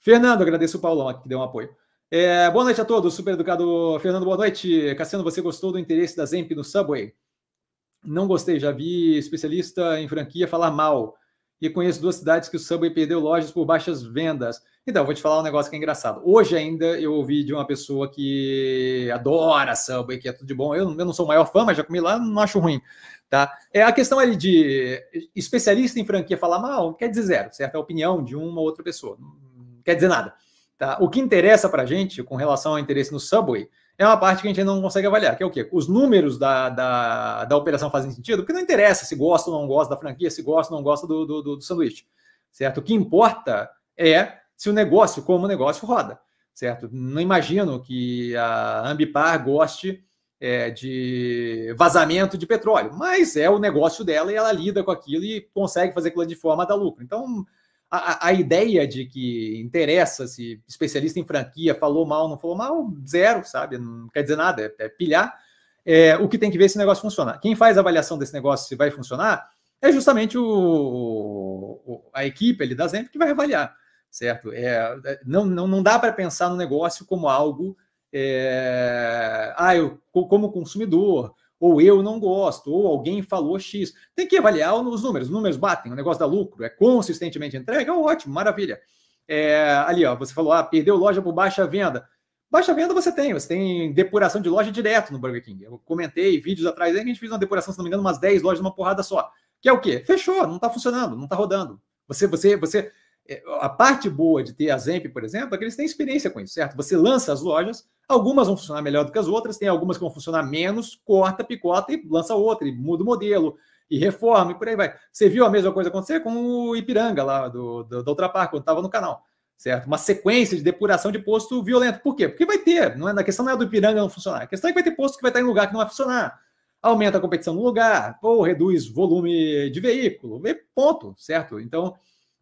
Fernando, agradeço o Paulão aqui que deu um apoio. É, boa noite a todos, super educado Fernando, boa noite. Cassiano, você gostou do interesse da Zemp no Subway? Não gostei, já vi especialista em franquia falar mal. E conheço duas cidades que o Subway perdeu lojas por baixas vendas. Então, vou te falar um negócio que é engraçado. Hoje ainda eu ouvi de uma pessoa que adora Subway, que é tudo de bom. Eu, eu não sou o maior fã, mas já comi lá, não acho ruim. Tá? É a questão ali de especialista em franquia falar mal, quer dizer zero, certo? É a opinião de uma outra pessoa não quer dizer nada. Tá? O que interessa para a gente com relação ao interesse no Subway é uma parte que a gente não consegue avaliar, que é o quê? Os números da, da, da operação fazem sentido, porque não interessa se gosta ou não gosta da franquia, se gosta ou não gosta do, do, do sanduíche, certo? O que importa é se o negócio, como o negócio, roda, certo? Não imagino que a Ambipar goste é, de vazamento de petróleo, mas é o negócio dela e ela lida com aquilo e consegue fazer aquilo de forma da lucro. Então, a, a ideia de que interessa se especialista em franquia falou mal, não falou mal, zero, sabe? Não quer dizer nada, é, é pilhar. É, o que tem que ver se esse negócio funcionar. Quem faz a avaliação desse negócio se vai funcionar é justamente o, o a equipe ali da Zemp que vai avaliar, certo? É, é não, não, não dá para pensar no negócio como algo, é, ah, eu, como consumidor, ou eu não gosto, ou alguém falou X. Tem que avaliar os números, os números batem, o negócio dá lucro, é consistentemente entrega, ótimo, maravilha. É, ali, ó, você falou, ah, perdeu loja por baixa venda. Baixa venda você tem, você tem depuração de loja direto no Burger King. Eu comentei vídeos atrás aí que a gente fez uma depuração, se não me engano, umas 10 lojas numa porrada só. Que é o quê? Fechou, não está funcionando, não está rodando. Você, você, você. É, a parte boa de ter a Zemp, por exemplo, é que eles têm experiência com isso, certo? Você lança as lojas, Algumas vão funcionar melhor do que as outras, tem algumas que vão funcionar menos, corta, picota e lança outra, e muda o modelo, e reforma, e por aí vai. Você viu a mesma coisa acontecer com o Ipiranga lá do, do, da Ultrapar, quando estava no canal, certo? Uma sequência de depuração de posto violento. Por quê? Porque vai ter, não é, na questão não é do Ipiranga não funcionar, a questão é que vai ter posto que vai estar em lugar que não vai funcionar aumenta a competição no lugar, ou reduz volume de veículo, ponto, certo? Então,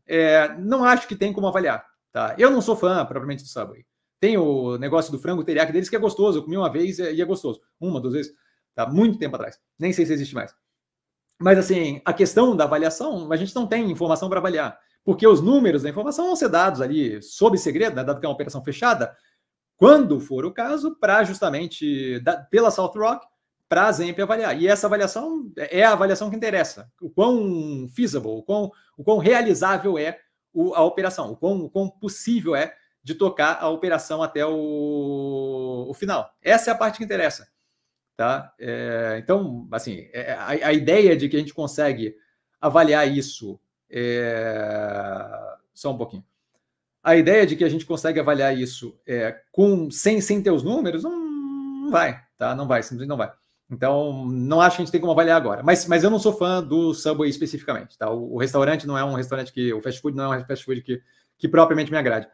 é, não acho que tem como avaliar, tá? Eu não sou fã, propriamente, do Subway. Tem o negócio do frango teriyaki deles que é gostoso. Eu comi uma vez é, e é gostoso. Uma, duas vezes. Tá muito tempo atrás. Nem sei se existe mais. Mas, assim, a questão da avaliação, a gente não tem informação para avaliar. Porque os números da informação vão ser dados ali sob segredo, né, dado que é uma operação fechada, quando for o caso, para justamente, da, pela South Rock, para a Zemp avaliar. E essa avaliação é, é a avaliação que interessa. O quão feasible, o quão, o quão realizável é o, a operação, o quão, o quão possível é de tocar a operação até o, o final. Essa é a parte que interessa. Tá? É, então, assim, é, a, a, ideia de que a gente consegue avaliar isso. É, só um pouquinho. A ideia de que a gente consegue avaliar isso é, com sem, sem ter os números não, não vai, tá? Não vai, simplesmente não vai. Então, não acho que a gente tem como avaliar agora. Mas, mas eu não sou fã do Subway especificamente, tá? O, o, restaurante não é um restaurante que. O fast food não é um fast food que, que propriamente me agrade.